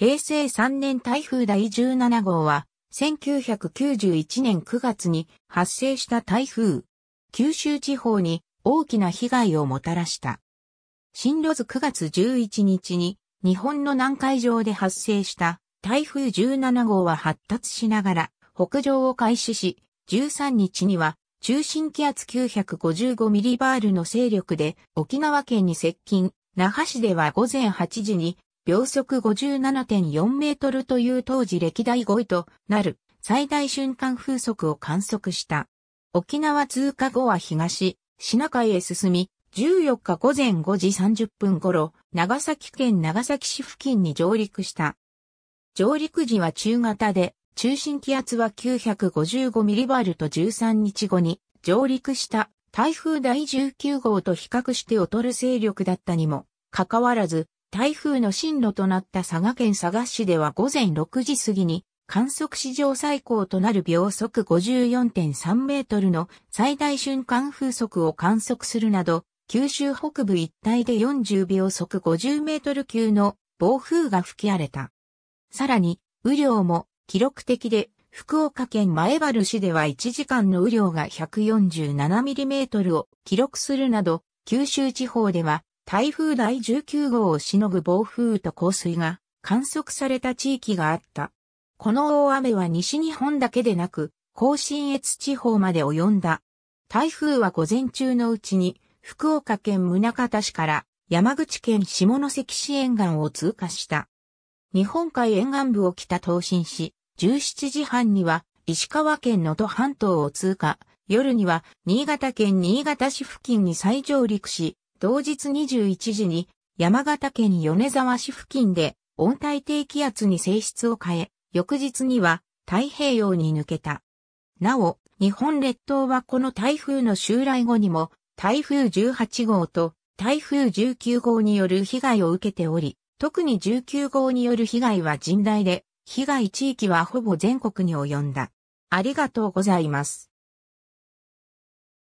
平成3年台風第17号は、1991年9月に発生した台風、九州地方に大きな被害をもたらした。進路図9月11日に日本の南海上で発生した台風17号は発達しながら北上を開始し、13日には中心気圧9 5 5ールの勢力で沖縄県に接近、那覇市では午前8時に秒速57.4メートルという当時歴代5位となる最大瞬間風速を観測した。沖縄通過後は東、シナ海へ進み、14日午前5時30分頃、長崎県長崎市付近に上陸した。上陸時は中型で、中心気圧は955ミリバルと13日後に上陸した台風第19号と比較して劣る勢力だったにも、かかわらず、台風の進路となった佐賀県佐賀市では午前6時過ぎに観測史上最高となる秒速54.3メートルの最大瞬間風速を観測するなど、九州北部一帯で40秒速50メートル級の暴風が吹き荒れた。さらに、雨量も記録的で、福岡県前原市では1時間の雨量が147ミリメートルを記録するなど、九州地方では台風第19号をしのぐ暴風と降水が観測された地域があった。この大雨は西日本だけでなく、甲信越地方まで及んだ。台風は午前中のうちに、福岡県宗像市から山口県下関市沿岸を通過した。日本海沿岸部を北東進し、17時半には石川県能登半島を通過、夜には新潟県新潟市付近に再上陸し、同日21時に山形県米沢市付近で温帯低気圧に性質を変え、翌日には太平洋に抜けた。なお、日本列島はこの台風の襲来後にも、台風18号と台風19号による被害を受けており、特に19号による被害は甚大で、被害地域はほぼ全国に及んだ。ありがとうございます。